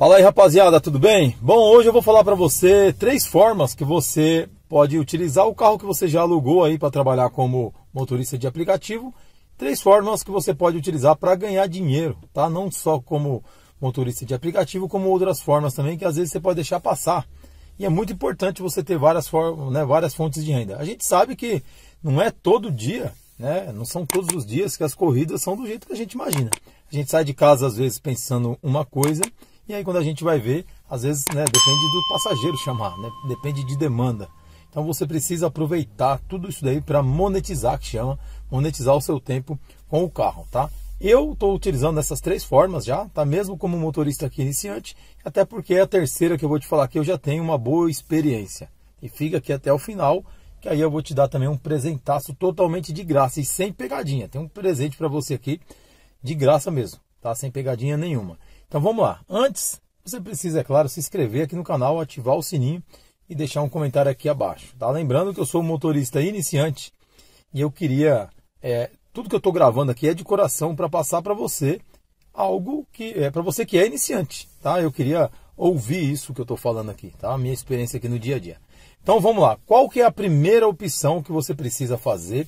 Fala aí rapaziada, tudo bem? Bom, hoje eu vou falar para você três formas que você pode utilizar o carro que você já alugou aí para trabalhar como motorista de aplicativo. Três formas que você pode utilizar para ganhar dinheiro, tá? Não só como motorista de aplicativo, como outras formas também que às vezes você pode deixar passar. E é muito importante você ter várias formas, né, várias fontes de renda. A gente sabe que não é todo dia, né? Não são todos os dias que as corridas são do jeito que a gente imagina. A gente sai de casa às vezes pensando uma coisa e aí quando a gente vai ver, às vezes né, depende do passageiro chamar, né? depende de demanda. Então você precisa aproveitar tudo isso daí para monetizar, que chama, monetizar o seu tempo com o carro, tá? Eu estou utilizando essas três formas já, tá? Mesmo como motorista aqui iniciante, até porque é a terceira que eu vou te falar que eu já tenho uma boa experiência. E fica aqui até o final, que aí eu vou te dar também um presentaço totalmente de graça e sem pegadinha. Tem um presente para você aqui de graça mesmo, tá? Sem pegadinha nenhuma. Então vamos lá. Antes, você precisa, é claro, se inscrever aqui no canal, ativar o sininho e deixar um comentário aqui abaixo. Tá? Lembrando que eu sou um motorista iniciante e eu queria. É, tudo que eu estou gravando aqui é de coração para passar para você algo que é para você que é iniciante, tá? Eu queria ouvir isso que eu estou falando aqui, tá? A minha experiência aqui no dia a dia. Então vamos lá. Qual que é a primeira opção que você precisa fazer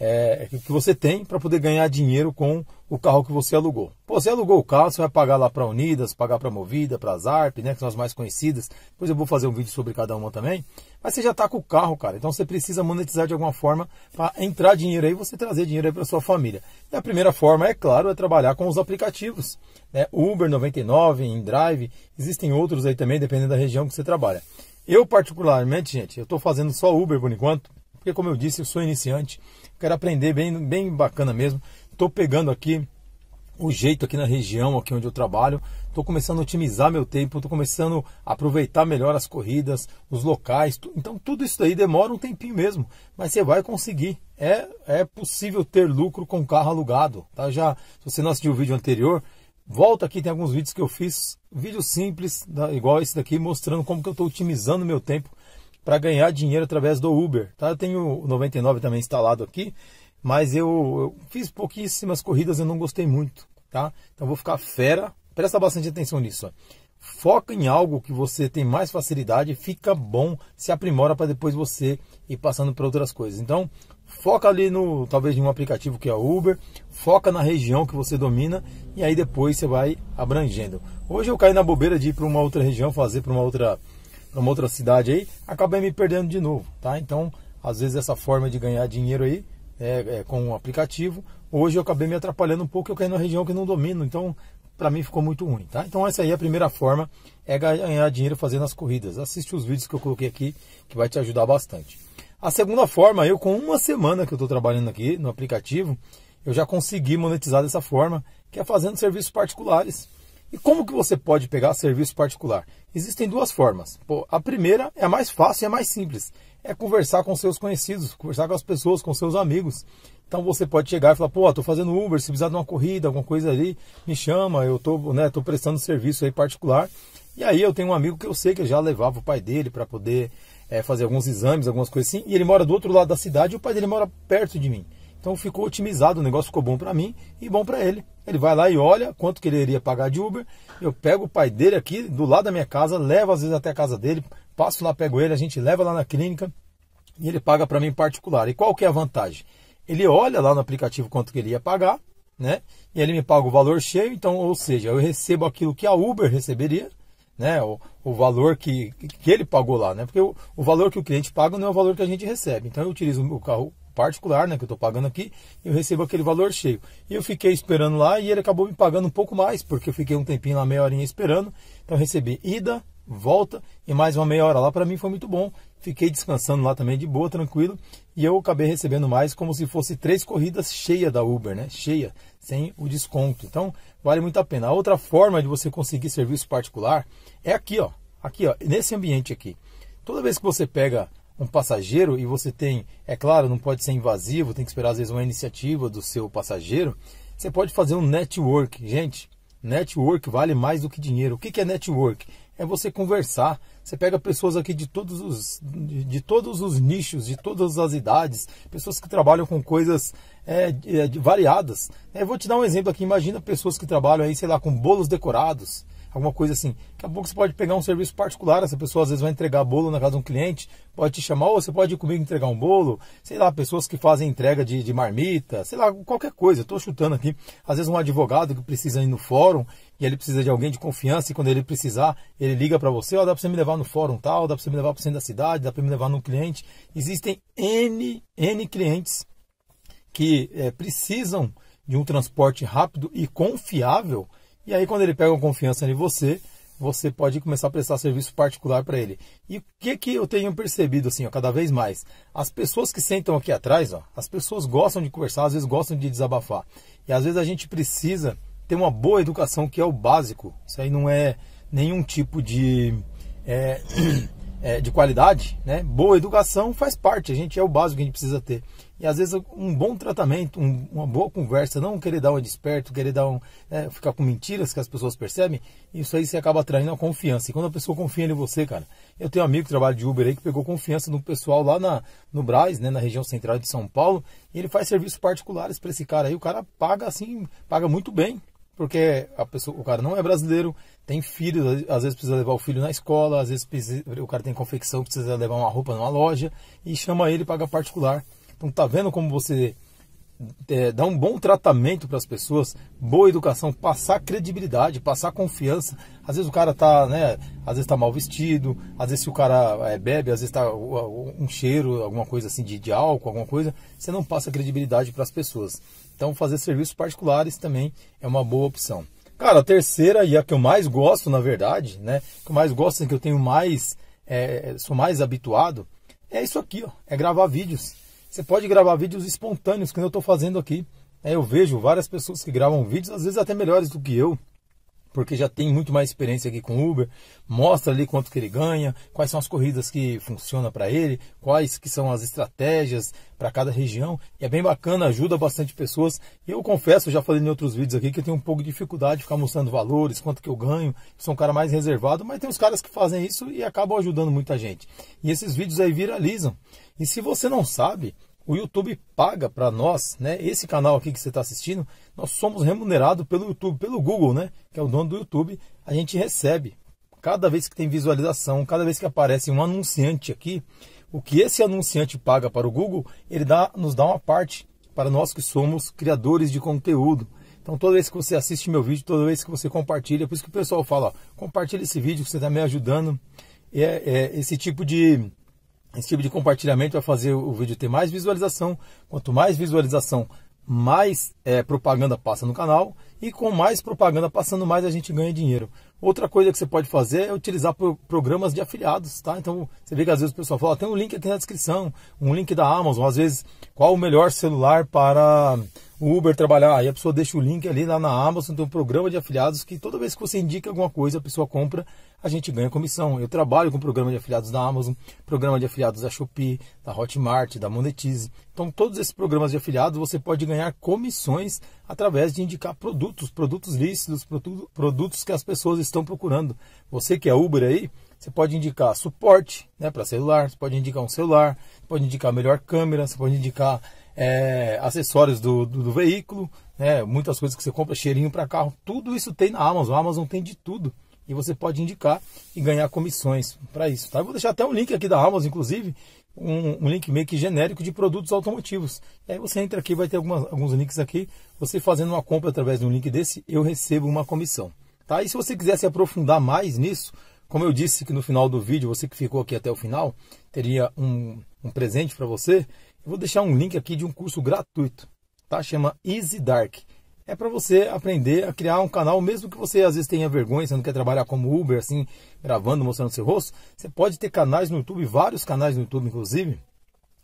é, é que você tem para poder ganhar dinheiro com o carro que você alugou. Pô, você alugou o carro, você vai pagar lá para Unidas, pagar para Movida, para a Zarp, né, que são as mais conhecidas. Depois eu vou fazer um vídeo sobre cada uma também. Mas você já está com o carro, cara. Então você precisa monetizar de alguma forma para entrar dinheiro aí, você trazer dinheiro aí para sua família. E a primeira forma, é claro, é trabalhar com os aplicativos. Né? Uber 99, InDrive, existem outros aí também, dependendo da região que você trabalha. Eu particularmente, gente, eu estou fazendo só Uber por enquanto porque como eu disse, eu sou iniciante, quero aprender bem, bem bacana mesmo. Estou pegando aqui o jeito aqui na região, aqui onde eu trabalho. Estou começando a otimizar meu tempo, estou começando a aproveitar melhor as corridas, os locais. Então tudo isso aí demora um tempinho mesmo, mas você vai conseguir. É, é possível ter lucro com carro alugado, tá? Já se você não assistiu o vídeo anterior, volta aqui tem alguns vídeos que eu fiz, vídeos simples, igual esse daqui, mostrando como que eu estou otimizando meu tempo para ganhar dinheiro através do Uber. Tá? Eu tenho o 99 também instalado aqui, mas eu, eu, fiz pouquíssimas corridas e não gostei muito. Tá? Então vou ficar fera. Presta bastante atenção nisso. Ó. Foca em algo que você tem mais facilidade, fica bom, se aprimora para depois você ir passando para outras coisas. Então, foca ali no talvez em um aplicativo que é o Uber, foca na região que você domina e aí depois você vai abrangendo. Hoje eu caí na bobeira de ir para uma outra região, fazer para uma outra para uma outra cidade aí, acabei me perdendo de novo, tá? Então, às vezes essa forma de ganhar dinheiro aí é, é, com um aplicativo, hoje eu acabei me atrapalhando um pouco, eu caí numa região que não domino, então para mim ficou muito ruim, tá? Então essa aí é a primeira forma, é ganhar dinheiro fazendo as corridas. Assiste os vídeos que eu coloquei aqui, que vai te ajudar bastante. A segunda forma, eu com uma semana que eu estou trabalhando aqui no aplicativo, eu já consegui monetizar dessa forma, que é fazendo serviços particulares. E como que você pode pegar serviço particular? Existem duas formas. Pô, a primeira é a mais fácil e a mais simples. É conversar com seus conhecidos, conversar com as pessoas, com seus amigos. Então você pode chegar e falar, pô, estou fazendo Uber, se precisar de uma corrida, alguma coisa ali, me chama, eu estou né, tô prestando serviço aí particular. E aí eu tenho um amigo que eu sei que já levava o pai dele para poder é, fazer alguns exames, algumas coisas assim, e ele mora do outro lado da cidade e o pai dele mora perto de mim. Então ficou otimizado, o negócio ficou bom para mim e bom para ele. Ele vai lá e olha quanto que ele iria pagar de Uber. Eu pego o pai dele aqui do lado da minha casa, levo às vezes até a casa dele, passo lá, pego ele, a gente leva lá na clínica e ele paga para mim particular. E qual que é a vantagem? Ele olha lá no aplicativo quanto que ele ia pagar, né? E ele me paga o valor cheio, então, ou seja, eu recebo aquilo que a Uber receberia, né? O, o valor que, que ele pagou lá, né? Porque o, o valor que o cliente paga não é o valor que a gente recebe. Então eu utilizo o carro particular, né, que eu estou pagando aqui, e eu recebo aquele valor cheio. E eu fiquei esperando lá e ele acabou me pagando um pouco mais, porque eu fiquei um tempinho lá, meia horinha esperando. Então eu recebi ida, volta e mais uma meia hora lá. Para mim foi muito bom. Fiquei descansando lá também de boa, tranquilo. E eu acabei recebendo mais como se fosse três corridas cheia da Uber, né? Cheia, sem o desconto. Então vale muito a pena. A outra forma de você conseguir serviço particular é aqui, ó. Aqui, ó, nesse ambiente aqui. Toda vez que você pega um passageiro e você tem, é claro, não pode ser invasivo, tem que esperar às vezes uma iniciativa do seu passageiro, você pode fazer um network. Gente, network vale mais do que dinheiro. O que é network? É você conversar. Você pega pessoas aqui de todos os, de todos os nichos, de todas as idades, pessoas que trabalham com coisas é, é, de, variadas. Eu vou te dar um exemplo aqui. Imagina pessoas que trabalham aí, sei lá, com bolos decorados alguma coisa assim. Daqui a pouco você pode pegar um serviço particular, essa pessoa às vezes vai entregar bolo na casa de um cliente, pode te chamar, ou você pode ir comigo entregar um bolo, sei lá, pessoas que fazem entrega de, de marmita, sei lá, qualquer coisa, estou chutando aqui. Às vezes um advogado que precisa ir no fórum e ele precisa de alguém de confiança e quando ele precisar, ele liga para você, ó, dá para você me levar no fórum tal, dá para você me levar para o centro da cidade, dá para me levar num cliente. Existem N, N clientes que é, precisam de um transporte rápido e confiável e aí, quando ele pega uma confiança em você, você pode começar a prestar serviço particular para ele. E o que, que eu tenho percebido, assim, ó, cada vez mais? As pessoas que sentam aqui atrás, ó, as pessoas gostam de conversar, às vezes gostam de desabafar. E às vezes a gente precisa ter uma boa educação, que é o básico. Isso aí não é nenhum tipo de. É... é, de qualidade, né? boa educação faz parte, a gente é o básico que a gente precisa ter. E às vezes um bom tratamento, um, uma boa conversa, não querer dar uma desperto, querer dar um, né, ficar com mentiras que as pessoas percebem, isso aí você acaba atraindo a confiança. E quando a pessoa confia em você, cara, eu tenho um amigo que trabalha de Uber aí que pegou confiança no pessoal lá na, no Braz, né, na região central de São Paulo, e ele faz serviços particulares para esse cara aí, o cara paga assim, paga muito bem, porque a pessoa, o cara não é brasileiro, tem filhos, às vezes precisa levar o filho na escola, às vezes precisa, o cara tem confecção, precisa levar uma roupa numa loja e chama ele paga particular. Então tá vendo como você é, dá um bom tratamento para as pessoas, boa educação, passar credibilidade, passar confiança. Às vezes o cara tá, né, às vezes tá mal vestido, às vezes se o cara é, bebe, às vezes tá um cheiro, alguma coisa assim de, de álcool, alguma coisa, você não passa credibilidade para as pessoas. Então fazer serviços particulares também é uma boa opção. Cara, a terceira e a que eu mais gosto, na verdade, né? Que eu mais gosto, assim, que eu tenho mais, é, sou mais habituado, é isso aqui, ó. É gravar vídeos. Você pode gravar vídeos espontâneos, que eu estou fazendo aqui. É, eu vejo várias pessoas que gravam vídeos, às vezes até melhores do que eu, porque já tem muito mais experiência aqui com Uber, mostra ali quanto que ele ganha, quais são as corridas que funcionam para ele, quais que são as estratégias para cada região. E é bem bacana, ajuda bastante pessoas. Eu confesso, já falei em outros vídeos aqui que eu tenho um pouco de dificuldade de ficar mostrando valores, quanto que eu ganho. sou um cara mais reservado, mas tem os caras que fazem isso e acabam ajudando muita gente. E esses vídeos aí viralizam. E se você não sabe, o YouTube paga para nós, né? Esse canal aqui que você está assistindo, nós somos remunerados pelo YouTube, pelo Google, né? Que é o dono do YouTube, a gente recebe. Cada vez que tem visualização, cada vez que aparece um anunciante aqui, o que esse anunciante paga para o Google, ele dá, nos dá uma parte para nós que somos criadores de conteúdo. Então toda vez que você assiste meu vídeo, toda vez que você compartilha, por isso que o pessoal fala, ó, compartilha esse vídeo, que você está me ajudando. É, é, esse tipo de, esse tipo de compartilhamento vai fazer o vídeo ter mais visualização. Quanto mais visualização, mais é, propaganda passa no canal. E com mais propaganda passando, mais a gente ganha dinheiro. Outra coisa que você pode fazer é utilizar programas de afiliados, tá? Então, você vê que às vezes o pessoal fala, tem um link aqui na descrição, um link da Amazon, às vezes, qual o melhor celular para o Uber trabalhar? Aí a pessoa deixa o link ali lá na Amazon, tem um programa de afiliados que toda vez que você indica alguma coisa, a pessoa compra a gente ganha comissão. Eu trabalho com o programa de afiliados da Amazon, programa de afiliados da Shopee, da Hotmart, da Monetize. Então, todos esses programas de afiliados você pode ganhar comissões através de indicar produtos, produtos lícitos, produtos que as pessoas estão procurando. Você que é Uber aí, você pode indicar suporte né, para celular, você pode indicar um celular, pode indicar melhor câmera, você pode indicar é, acessórios do, do, do veículo, né, muitas coisas que você compra, cheirinho para carro, tudo isso tem na Amazon. A Amazon tem de tudo e você pode indicar e ganhar comissões para isso. Tá? Eu vou deixar até um link aqui da Amazon, inclusive, um, um, link meio que genérico de produtos automotivos. aí você entra aqui, vai ter algumas, alguns links aqui. Você fazendo uma compra através de um link desse, eu recebo uma comissão. Tá? E se você quiser se aprofundar mais nisso, como eu disse que no final do vídeo, você que ficou aqui até o final, teria um, um presente para você. Eu vou deixar um link aqui de um curso gratuito. Tá? Chama Easy Dark é para você aprender a criar um canal, mesmo que você às vezes tenha vergonha, você não quer trabalhar como Uber, assim, gravando, mostrando seu rosto. Você pode ter canais no YouTube, vários canais no YouTube, inclusive,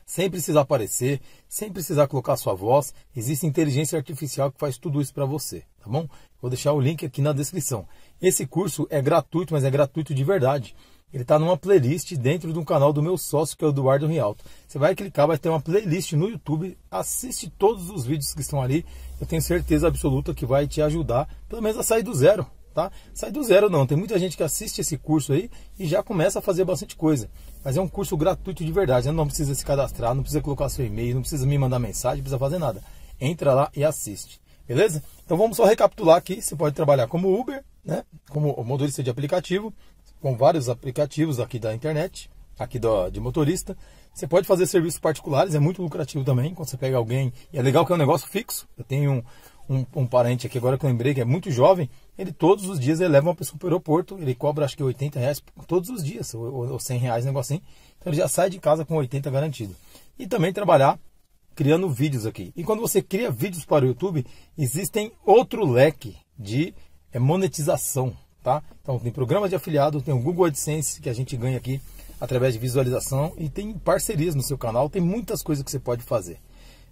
sem precisar aparecer, sem precisar colocar sua voz. Existe inteligência artificial que faz tudo isso para você, tá bom? Vou deixar o link aqui na descrição. Esse curso é gratuito, mas é gratuito de verdade ele está numa playlist dentro de um canal do meu sócio, que é o Eduardo Rialto. Você vai clicar, vai ter uma playlist no YouTube, assiste todos os vídeos que estão ali. Eu tenho certeza absoluta que vai te ajudar, pelo menos a sair do zero, tá? Sai do zero não, tem muita gente que assiste esse curso aí e já começa a fazer bastante coisa. Mas é um curso gratuito de verdade, né? não precisa se cadastrar, não precisa colocar seu e-mail, não precisa me mandar mensagem, não precisa fazer nada. Entra lá e assiste, beleza? Então vamos só recapitular aqui, você pode trabalhar como Uber, né? como motorista de aplicativo, com vários aplicativos aqui da internet, aqui do, de motorista. Você pode fazer serviços particulares, é muito lucrativo também, quando você pega alguém. E é legal que é um negócio fixo. Eu tenho um, um, um parente aqui agora que eu lembrei que é muito jovem, ele todos os dias ele leva uma pessoa para o aeroporto, ele cobra acho que 80 reais todos os dias, ou, ou 100 reais, um negocinho. Assim. Então ele já sai de casa com 80 garantido. E também trabalhar criando vídeos aqui. E quando você cria vídeos para o YouTube, existem outro leque de eh, monetização tá? Então tem programa de afiliado, tem o Google AdSense que a gente ganha aqui através de visualização e tem parcerias no seu canal, tem muitas coisas que você pode fazer.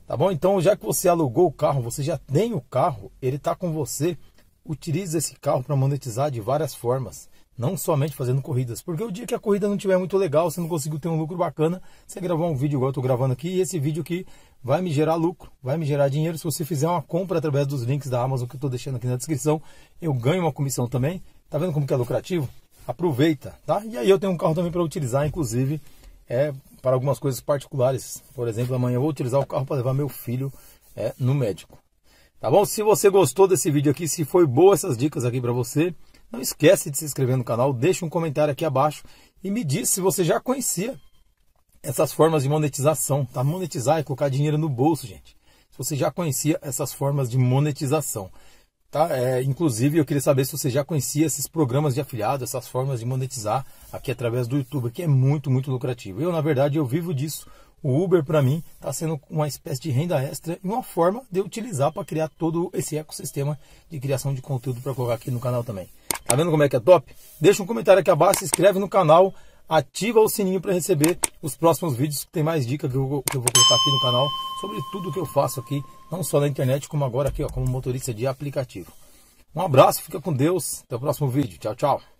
Tá bom? Então, já que você alugou o carro, você já tem o carro, ele está com você, utilize esse carro para monetizar de várias formas, não somente fazendo corridas, porque o dia que a corrida não tiver muito legal, você não conseguiu ter um lucro bacana, você gravar um vídeo igual eu estou gravando aqui, e esse vídeo aqui vai me gerar lucro, vai me gerar dinheiro, se você fizer uma compra através dos links da Amazon que eu estou deixando aqui na descrição, eu ganho uma comissão também, Tá vendo como que é lucrativo? Aproveita, tá? E aí eu tenho um carro também para utilizar, inclusive, é para algumas coisas particulares. Por exemplo, amanhã eu vou utilizar o carro para levar meu filho é, no médico. Tá bom? Se você gostou desse vídeo aqui, se foi boa essas dicas aqui para você, não esquece de se inscrever no canal, deixa um comentário aqui abaixo e me diz se você já conhecia essas formas de monetização, tá? Monetizar é colocar dinheiro no bolso, gente. Se você já conhecia essas formas de monetização. Tá? É, inclusive, eu queria saber se você já conhecia esses programas de afiliado, essas formas de monetizar aqui através do YouTube, que é muito, muito lucrativo. Eu, na verdade, eu vivo disso. O Uber, para mim, está sendo uma espécie de renda extra e uma forma de utilizar para criar todo esse ecossistema de criação de conteúdo para colocar aqui no canal também. Tá vendo como é que é top? Deixa um comentário aqui abaixo, se inscreve no canal, ativa o sininho para receber os próximos vídeos, que tem mais dicas que eu, que eu vou colocar aqui no canal sobre tudo que eu faço aqui não só na internet, como agora aqui, ó, como motorista de aplicativo. Um abraço, fica com Deus, até o próximo vídeo. Tchau, tchau.